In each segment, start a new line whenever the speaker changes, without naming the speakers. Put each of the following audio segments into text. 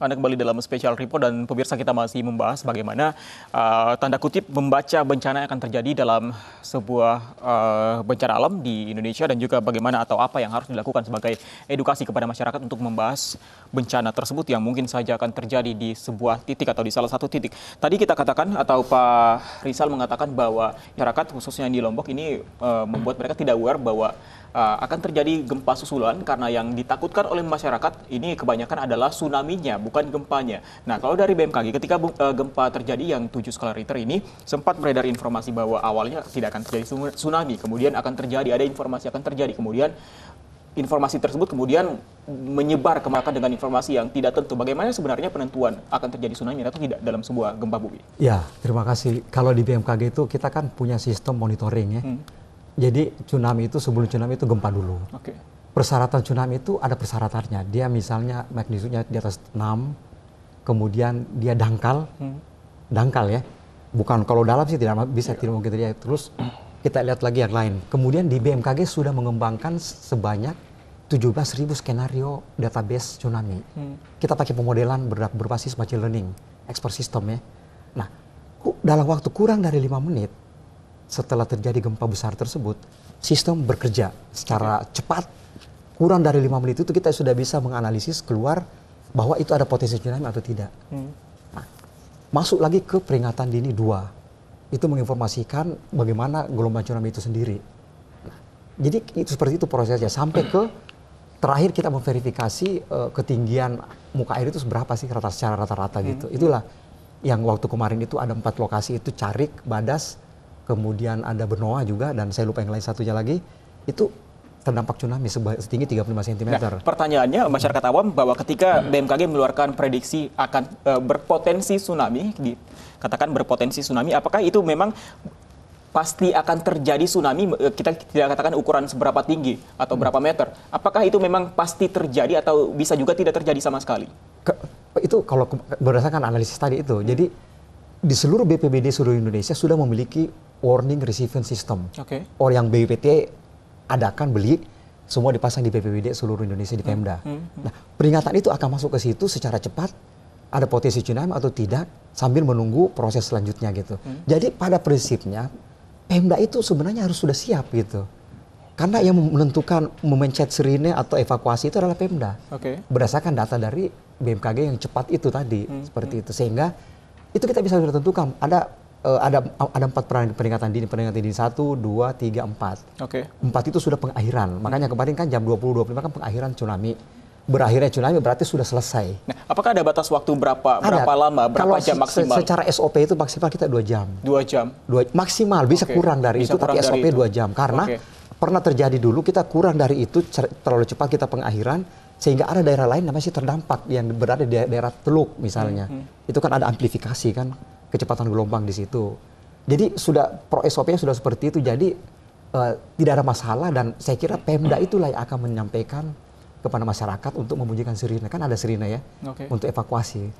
Anda kembali dalam special report dan pemirsa kita masih membahas bagaimana uh, tanda kutip membaca bencana yang akan terjadi dalam sebuah uh, bencana alam di Indonesia dan juga bagaimana atau apa yang harus dilakukan sebagai edukasi kepada masyarakat untuk membahas bencana tersebut yang mungkin saja akan terjadi di sebuah titik atau di salah satu titik. Tadi kita katakan atau Pak Rizal mengatakan bahwa masyarakat khususnya di Lombok ini uh, membuat mereka tidak aware bahwa Eh, akan terjadi gempa susulan karena yang ditakutkan oleh masyarakat ini kebanyakan adalah tsunami-nya, bukan gempanya. Nah, kalau dari BMKG ketika eh, gempa terjadi yang 7 skala Richter ini sempat beredar informasi bahwa awalnya tidak akan terjadi tsunami, kemudian akan terjadi ada informasi akan terjadi, kemudian informasi tersebut kemudian menyebar ke masyarakat dengan informasi yang tidak tentu. Bagaimana sebenarnya penentuan akan terjadi tsunami atau tidak dalam sebuah gempa bumi?
Ya, terima kasih. Kalau di BMKG itu kita kan punya sistem monitoring ya. Hmm jadi tsunami itu sebelum tsunami itu gempa dulu. Oke. Okay. Persyaratan tsunami itu ada persyaratannya. Dia misalnya magnitudenya di atas 6, kemudian dia dangkal. Hmm. Dangkal ya. Bukan kalau dalam sih tidak bisa yeah. tidak mungkin terjadi. Terus kita lihat lagi yang lain. Kemudian di BMKG sudah mengembangkan sebanyak 17.000 skenario database tsunami. Hmm. Kita pakai pemodelan ber berbasis machine learning, expert system ya. Nah, dalam waktu kurang dari lima menit, setelah terjadi gempa besar tersebut, sistem bekerja secara cepat, kurang dari lima menit itu kita sudah bisa menganalisis keluar bahwa itu ada potensi tsunami atau tidak.
Hmm. Nah,
masuk lagi ke peringatan dini dua, itu menginformasikan bagaimana gelombang tsunami itu sendiri. Nah, jadi itu seperti itu prosesnya sampai ke terakhir kita memverifikasi uh, ketinggian muka air itu seberapa sih rata secara rata-rata gitu. Hmm. Itulah yang waktu kemarin itu ada empat lokasi itu Carik, Badas, kemudian ada Benoa juga dan saya lupa yang lain satunya lagi itu terdampak tsunami setinggi 35 cm. Nah,
pertanyaannya masyarakat awam bahwa ketika hmm. BMKG mengeluarkan prediksi akan e, berpotensi tsunami, dikatakan berpotensi tsunami, apakah itu memang pasti akan terjadi tsunami e, kita tidak katakan ukuran seberapa tinggi atau hmm. berapa meter apakah itu memang pasti terjadi atau bisa juga tidak terjadi sama sekali Ke,
itu kalau berdasarkan analisis tadi itu hmm. jadi di seluruh BPBD seluruh Indonesia sudah memiliki warning receiving system. Oke. Okay. Or yang BPPT adakan beli semua dipasang di BPBD seluruh Indonesia di hmm, Pemda. Hmm. Hmm. Nah, peringatan itu akan masuk ke situ secara cepat ada potensi tsunami atau tidak sambil menunggu proses selanjutnya gitu. Hmm. Jadi pada prinsipnya Pemda itu sebenarnya harus sudah siap gitu. Karena yang menentukan memencet serine atau evakuasi itu adalah Pemda. Okay. Berdasarkan data dari BMKG yang cepat itu tadi hmm. seperti hmm. itu sehingga itu kita bisa sudah tentukan ada uh, ada ada empat peringatan dini peringatan dini satu dua tiga empat oke empat itu sudah pengakhiran hmm. makanya kemarin kan jam puluh kan pengakhiran tsunami berakhirnya tsunami berarti sudah selesai
nah apakah ada batas waktu berapa ada. berapa lama berapa Kalau jam maksimal se secara
SOP itu maksimal kita dua jam dua jam dua maksimal bisa okay. kurang dari bisa itu kurang tapi SOP dua jam karena okay. pernah terjadi dulu kita kurang dari itu terlalu cepat kita pengakhiran sehingga ada daerah lain namanya sih terdampak yang berada di daerah teluk misalnya hmm. hmm. itu kan ada amplifikasi kan kecepatan gelombang di situ. Jadi sudah pro SOP-nya sudah seperti itu. Jadi uh, tidak ada masalah dan saya kira Pemda itulah yang akan menyampaikan kepada masyarakat untuk membunyikan sirine. Kan ada sirine ya okay. untuk evakuasi.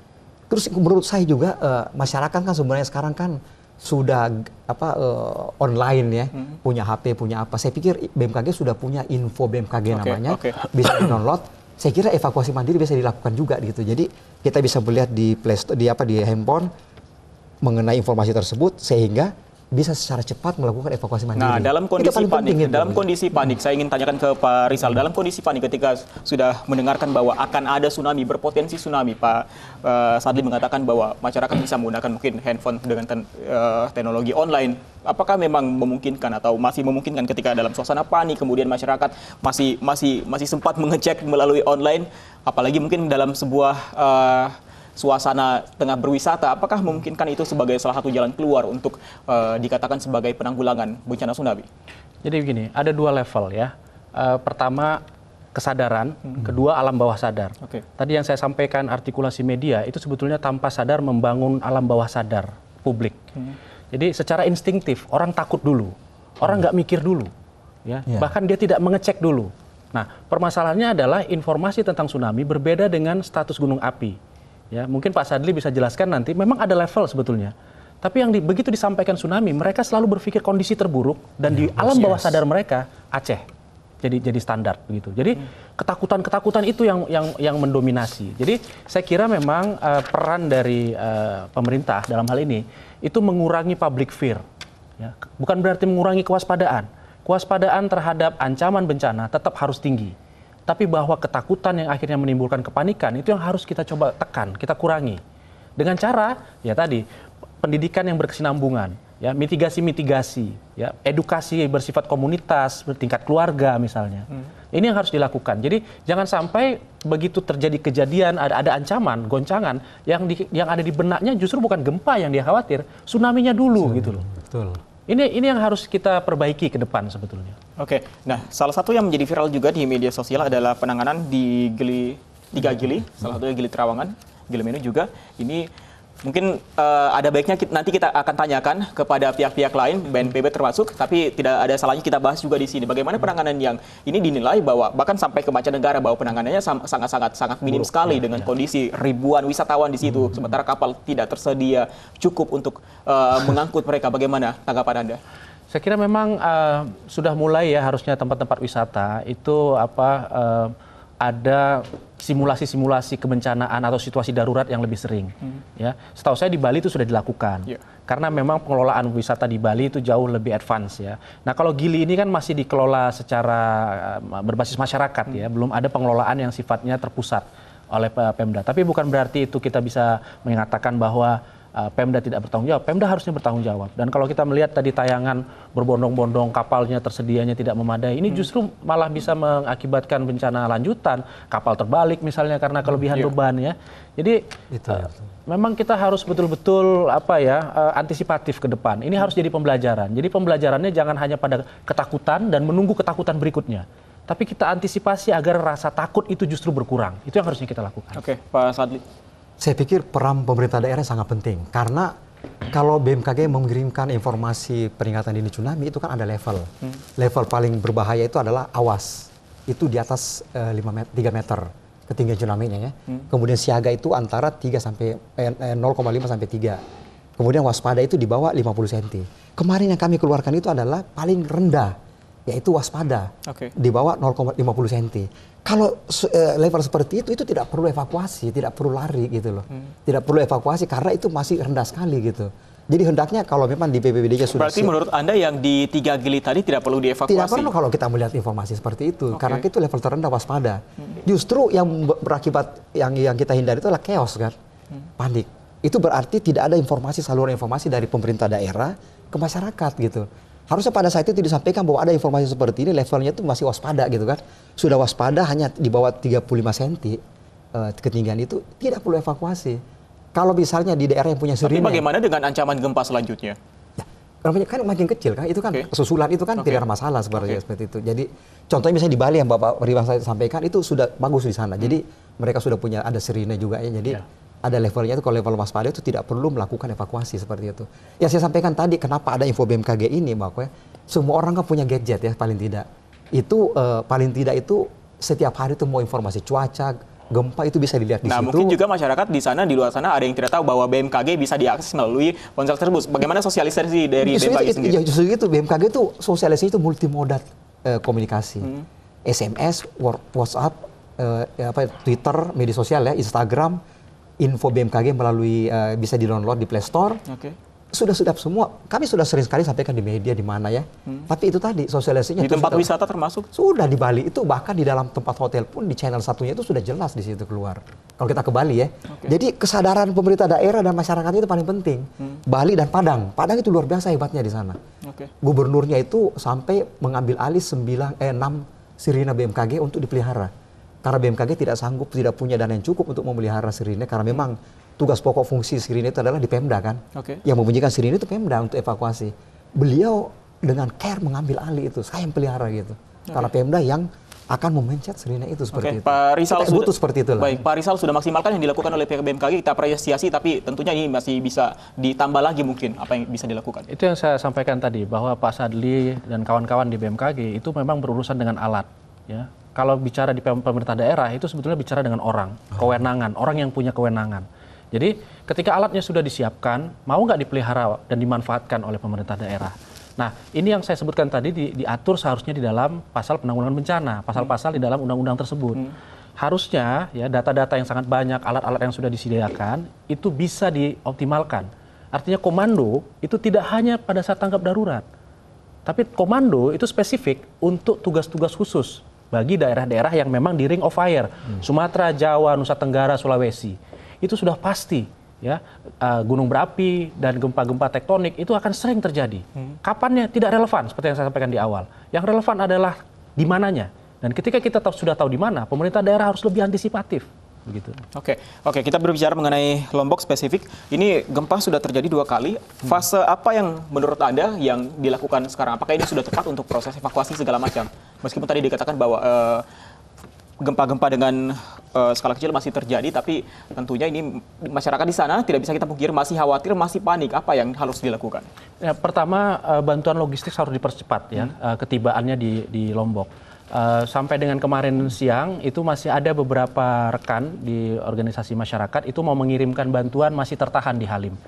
Terus menurut saya juga uh, masyarakat kan sebenarnya sekarang kan sudah apa uh, online ya hmm. punya HP punya apa saya pikir BMKG sudah punya info BMKG okay, namanya okay. bisa di download saya kira evakuasi mandiri bisa dilakukan juga gitu jadi kita bisa melihat di Play Store, di apa di handphone mengenai informasi tersebut sehingga bisa secara cepat melakukan evakuasi mandiri. Nah, dalam kondisi panik,
panik itu. dalam kondisi panik, saya ingin tanyakan ke Pak Rizal. Dalam kondisi panik, ketika sudah mendengarkan bahwa akan ada tsunami, berpotensi tsunami, Pak uh, Sadli mengatakan bahwa masyarakat bisa menggunakan mungkin handphone dengan ten, uh, teknologi online. Apakah memang memungkinkan atau masih memungkinkan ketika dalam suasana panik, kemudian masyarakat masih masih masih sempat mengecek melalui online, apalagi mungkin dalam sebuah uh, suasana tengah berwisata, apakah memungkinkan itu sebagai salah satu jalan keluar untuk uh, dikatakan sebagai penanggulangan bencana tsunami?
Jadi begini, ada dua level ya. Uh, pertama kesadaran, hmm. kedua alam bawah sadar. Okay. Tadi yang saya sampaikan artikulasi media itu sebetulnya tanpa sadar membangun alam bawah sadar publik. Hmm. Jadi secara instingtif orang takut dulu, orang hmm. nggak hmm. mikir dulu, ya yeah. bahkan dia tidak mengecek dulu. Nah permasalahannya adalah informasi tentang tsunami berbeda dengan status gunung api. Ya, mungkin Pak Sadli bisa jelaskan nanti. Memang ada level sebetulnya. Tapi yang di, begitu disampaikan tsunami, mereka selalu berpikir kondisi terburuk dan ya, di alam bawah yes. sadar mereka Aceh jadi jadi standar begitu. Jadi hmm. ketakutan-ketakutan itu yang yang yang mendominasi. Jadi saya kira memang uh, peran dari uh, pemerintah dalam hal ini itu mengurangi public fear. Ya. Bukan berarti mengurangi kewaspadaan. Kewaspadaan terhadap ancaman bencana tetap harus tinggi tapi bahwa ketakutan yang akhirnya menimbulkan kepanikan itu yang harus kita coba tekan, kita kurangi. Dengan cara ya tadi pendidikan yang berkesinambungan, ya mitigasi-mitigasi, ya edukasi bersifat komunitas, bertingkat keluarga misalnya. Hmm. Ini yang harus dilakukan. Jadi jangan sampai begitu terjadi kejadian ada ada ancaman, goncangan yang di, yang ada di benaknya justru bukan gempa yang dia khawatir, tsunami-nya dulu Tsunami. gitu loh. Betul. Ini ini yang harus kita perbaiki ke depan sebetulnya. Oke. Nah, salah satu yang menjadi viral
juga di media sosial adalah penanganan di Gili tiga mm-hmm. Gili, salah satunya Gili Terawangan, Gili Menu juga. Ini Mungkin uh, ada baiknya kita, nanti kita akan tanyakan kepada pihak-pihak lain, BNPB termasuk, tapi tidak ada salahnya kita bahas juga di sini. Bagaimana penanganan yang ini dinilai bahwa bahkan sampai ke negara bahwa penanganannya sangat-sangat sangat minim sekali ya, dengan ya. kondisi ribuan wisatawan di situ, hmm. sementara kapal tidak tersedia cukup untuk uh, mengangkut mereka. Bagaimana
tanggapan anda? Saya kira memang uh, sudah mulai ya harusnya tempat-tempat wisata itu apa. Uh, ada simulasi-simulasi kebencanaan atau situasi darurat yang lebih sering. Hmm. Ya, setahu saya di Bali itu sudah dilakukan. Yeah. Karena memang pengelolaan wisata di Bali itu jauh lebih advance ya. Nah, kalau Gili ini kan masih dikelola secara eh, berbasis masyarakat ya. hmm. ya, belum ada pengelolaan yang sifatnya terpusat oleh Pemda. Tapi bukan berarti itu kita bisa mengatakan bahwa Eh, Pemda tidak bertanggung jawab, Pemda harusnya bertanggung jawab. Dan kalau kita melihat tadi tayangan berbondong-bondong kapalnya tersedianya tidak memadai, ini hmm. justru malah bisa mengakibatkan bencana lanjutan, kapal terbalik misalnya karena hmm, kelebihan ya. beban ya. Jadi itu, ya. memang kita harus betul-betul apa ya eh, antisipatif ke depan. Ini harus jadi pembelajaran. Jadi pembelajarannya jangan hanya pada ketakutan dan menunggu ketakutan berikutnya tapi kita antisipasi agar rasa takut itu justru berkurang. Itu yang harusnya kita lakukan.
Oke, Pak Sadli.
Saya pikir peran pemerintah daerah sangat penting karena kalau BMKG mengirimkan informasi peringatan dini tsunami itu kan ada level. Hmm. Level paling berbahaya itu adalah awas. Itu di atas uh, eh, 5 met 3 meter ketinggian tsunami-nya ya. Hmm. Kemudian siaga itu antara 3 sampai eh, 0,5 eh, sampai 3. Kemudian waspada itu di bawah 50 cm. Kemarin yang kami keluarkan itu adalah paling rendah yaitu waspada okay. di bawah 0,50 cm. Kalau uh, level seperti itu itu tidak perlu evakuasi, tidak perlu lari gitu loh. Hmm. Tidak perlu evakuasi karena itu masih rendah sekali gitu. Jadi hendaknya kalau memang di PBBD-nya sudah Berarti menurut
Anda yang di tiga gili tadi tidak perlu dievakuasi? Tidak perlu
kalau kita melihat informasi seperti itu. Okay. Karena itu level terendah waspada. Hmm. Justru yang berakibat yang yang kita hindari itu adalah chaos kan. Hmm. Panik. Itu berarti tidak ada informasi saluran informasi dari pemerintah daerah ke masyarakat gitu Harusnya pada saat itu disampaikan bahwa ada informasi seperti ini, levelnya itu masih waspada gitu kan. Sudah waspada hanya di bawah 35 cm uh, ketinggian itu tidak perlu evakuasi. Kalau misalnya di daerah yang punya sirine. Tapi bagaimana
dengan ancaman gempa selanjutnya?
Ya, kan makin kecil kan itu kan okay. susulan itu kan okay. tidak ada masalah sebenarnya okay. seperti itu jadi contohnya misalnya di Bali yang bapak saya sampaikan itu sudah bagus di sana hmm. jadi mereka sudah punya ada sirine juga ya jadi yeah ada levelnya itu kalau level waspada itu tidak perlu melakukan evakuasi seperti itu. Ya saya sampaikan tadi kenapa ada info BMKG ini bahwa semua orang kan punya gadget ya paling tidak. Itu uh, paling tidak itu setiap hari itu mau informasi cuaca, gempa itu bisa dilihat di nah, situ. Nah, mungkin juga masyarakat di
sana di luar sana ada yang tidak tahu bahwa BMKG bisa diakses melalui ponsel tersebut. Bagaimana sosialisasi dari BMKG sendiri? Ya justru
itu BMKG itu sosialisasi itu multimodal uh, komunikasi. Hmm. SMS, WhatsApp, eh, ya Twitter, media sosial ya, Instagram info BMKG melalui uh, bisa di download di Play Store. Okay. Sudah sudah semua. Kami sudah sering sekali sampaikan di media di mana ya. Hmm. Tapi itu tadi sosialisasinya. Di tempat sudah, wisata termasuk? Sudah di Bali itu bahkan di dalam tempat hotel pun di channel satunya itu sudah jelas di situ keluar. Kalau kita ke Bali ya. Okay. Jadi kesadaran pemerintah daerah dan masyarakat itu paling penting. Hmm. Bali dan Padang. Padang itu luar biasa hebatnya di sana. Okay. Gubernurnya itu sampai mengambil alih 9 eh 6 sirine BMKG untuk dipelihara karena BMKG tidak sanggup, tidak punya dana yang cukup untuk memelihara sirine karena memang tugas pokok fungsi sirine itu adalah di Pemda kan. Okay. Yang membunyikan sirine itu Pemda untuk evakuasi. Beliau dengan care mengambil alih itu, saya yang pelihara gitu. Okay. Karena Pemda yang akan memencet sirine itu seperti okay. itu. Pak Rizal sudah, butuh seperti itu.
Baik, Pak Rizal sudah maksimalkan yang dilakukan oleh pihak BMKG kita apresiasi tapi tentunya ini masih bisa ditambah lagi mungkin apa yang bisa dilakukan.
Itu yang saya sampaikan tadi bahwa Pak Sadli dan kawan-kawan di BMKG itu memang berurusan dengan alat ya kalau bicara di pemerintah daerah itu sebetulnya bicara dengan orang, kewenangan, orang yang punya kewenangan. Jadi ketika alatnya sudah disiapkan, mau nggak dipelihara dan dimanfaatkan oleh pemerintah daerah. Nah, ini yang saya sebutkan tadi di, diatur seharusnya di dalam pasal penanggulangan bencana, pasal-pasal di dalam undang-undang tersebut. Hmm. Harusnya ya data-data yang sangat banyak, alat-alat yang sudah disediakan itu bisa dioptimalkan. Artinya komando itu tidak hanya pada saat tanggap darurat, tapi komando itu spesifik untuk tugas-tugas khusus bagi daerah-daerah yang memang di ring of fire, hmm. Sumatera, Jawa, Nusa Tenggara, Sulawesi. Itu sudah pasti ya uh, gunung berapi dan gempa-gempa tektonik itu akan sering terjadi. Hmm. Kapannya tidak relevan seperti yang saya sampaikan di awal. Yang relevan adalah di mananya. Dan ketika kita sudah tahu di mana, pemerintah daerah harus lebih antisipatif
begitu. Oke, oke kita berbicara mengenai Lombok spesifik. Ini gempa sudah terjadi dua kali. Hmm. Fase apa yang menurut anda yang dilakukan sekarang? Apakah ini sudah tepat untuk proses evakuasi segala macam? Meskipun tadi dikatakan bahwa eh, gempa-gempa dengan uh, skala kecil masih terjadi, tapi tentunya ini masyarakat di sana tidak bisa kita pungkir masih khawatir, masih panik. Apa yang harus dilakukan?
Ya, pertama uh, bantuan logistik harus dipercepat ya hmm. ketibaannya di, di Lombok Eh, sampai dengan kemarin siang itu masih ada beberapa rekan di organisasi masyarakat itu mau mengirimkan bantuan masih tertahan di Halim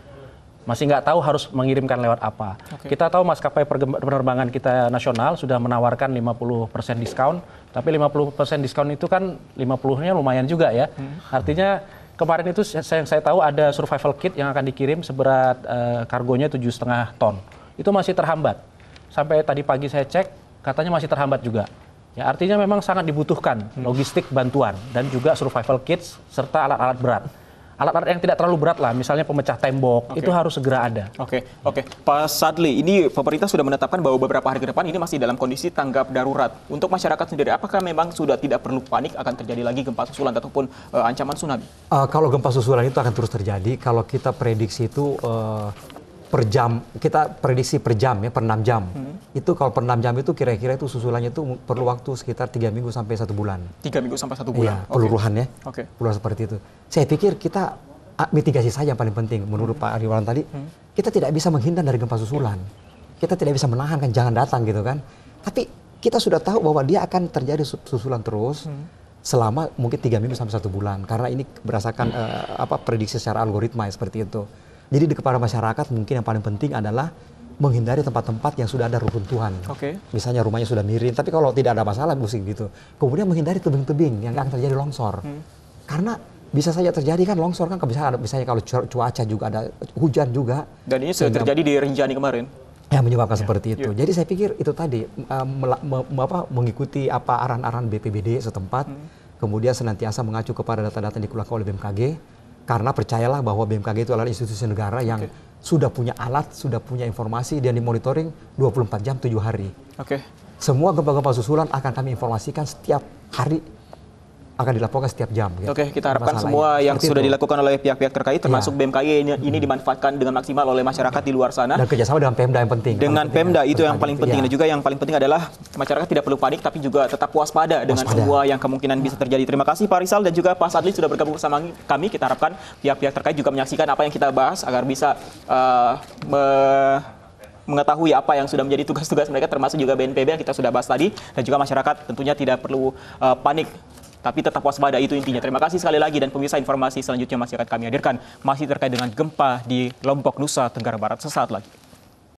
masih nggak tahu harus mengirimkan lewat apa. Okay. Kita tahu maskapai penerbangan kita nasional sudah menawarkan 50% diskon, tapi 50% diskon itu kan 50-nya lumayan juga ya. Hmm. Artinya kemarin itu yang saya tahu ada survival kit yang akan dikirim seberat uh, kargonya tujuh setengah ton. Itu masih terhambat. Sampai tadi pagi saya cek katanya masih terhambat juga. Ya, artinya memang sangat dibutuhkan logistik bantuan dan juga survival kits serta alat-alat berat. Alat-alat yang tidak terlalu berat lah, misalnya pemecah tembok, okay. itu harus segera ada. Oke, okay. oke. Okay.
Pak Sadli, ini pemerintah sudah menetapkan bahwa beberapa hari ke depan ini masih dalam kondisi tanggap darurat. Untuk masyarakat sendiri, apakah memang sudah tidak perlu panik akan terjadi lagi gempa susulan ataupun uh, ancaman tsunami?
Uh, kalau gempa susulan itu akan terus terjadi, kalau kita prediksi itu uh, per jam kita prediksi per jam ya per 6 jam hmm. itu kalau per 6 jam itu kira-kira itu susulannya itu perlu waktu sekitar tiga minggu sampai satu bulan
tiga minggu sampai satu iya, bulan iya, ya Oke. okay.
peluruhan seperti itu saya pikir kita mitigasi saja yang paling penting menurut hmm. Pak Ariwalan tadi hmm. kita tidak bisa menghindar dari gempa susulan kita tidak bisa menahan kan jangan datang gitu kan tapi kita sudah tahu bahwa dia akan terjadi susulan terus hmm selama mungkin tiga minggu sampai satu bulan karena ini berdasarkan uh, apa prediksi secara algoritma ya, seperti itu. Jadi di kepada masyarakat mungkin yang paling penting adalah menghindari tempat-tempat yang sudah ada reruntuhan. Oke. Okay. Misalnya rumahnya sudah miring, tapi kalau tidak ada masalah musik gitu. Kemudian menghindari tebing-tebing yang akan terjadi longsor. Hmm. Karena bisa saja terjadi kan longsor kan bisa misalnya kalau cuaca juga ada hujan juga.
Dan ini sudah terjadi di Rinjani kemarin.
Ya menyebabkan ya. seperti itu. Ya. Jadi saya pikir itu tadi uh, me, me, apa, mengikuti apa arahan-arahan BPBD setempat, hmm. kemudian senantiasa mengacu kepada data-data yang dikeluarkan oleh BMKG karena percayalah bahwa BMKG itu adalah institusi negara yang okay. sudah punya alat, sudah punya informasi dan dimonitoring 24 jam 7 hari. Oke. Okay. Semua gempa-gempa susulan akan kami informasikan setiap hari akan dilaporkan setiap jam. Gitu.
Oke, kita harapkan Masalah semua ini. yang Seperti sudah itu. dilakukan oleh pihak-pihak terkait, iya. termasuk ya. BMKI ini, hmm. dimanfaatkan dengan maksimal oleh masyarakat ya. di luar sana. Dan
kerjasama dengan Pemda yang penting.
Dengan penting Pemda ya, itu yang paling penting. Ya. Dan juga yang paling penting adalah masyarakat tidak perlu panik, tapi juga tetap waspada, Was dengan semua yang kemungkinan bisa terjadi. Terima kasih Pak Rizal dan juga Pak Sadli sudah bergabung bersama kami. Kita harapkan pihak-pihak terkait juga menyaksikan apa yang kita bahas agar bisa uh, me mengetahui apa yang sudah menjadi tugas-tugas mereka termasuk juga BNPB yang kita sudah bahas tadi dan juga masyarakat tentunya tidak perlu uh, panik tapi tetap waspada itu intinya. Terima kasih sekali lagi dan pemirsa informasi selanjutnya masih akan kami hadirkan masih terkait dengan gempa di Lombok Nusa Tenggara Barat sesaat lagi.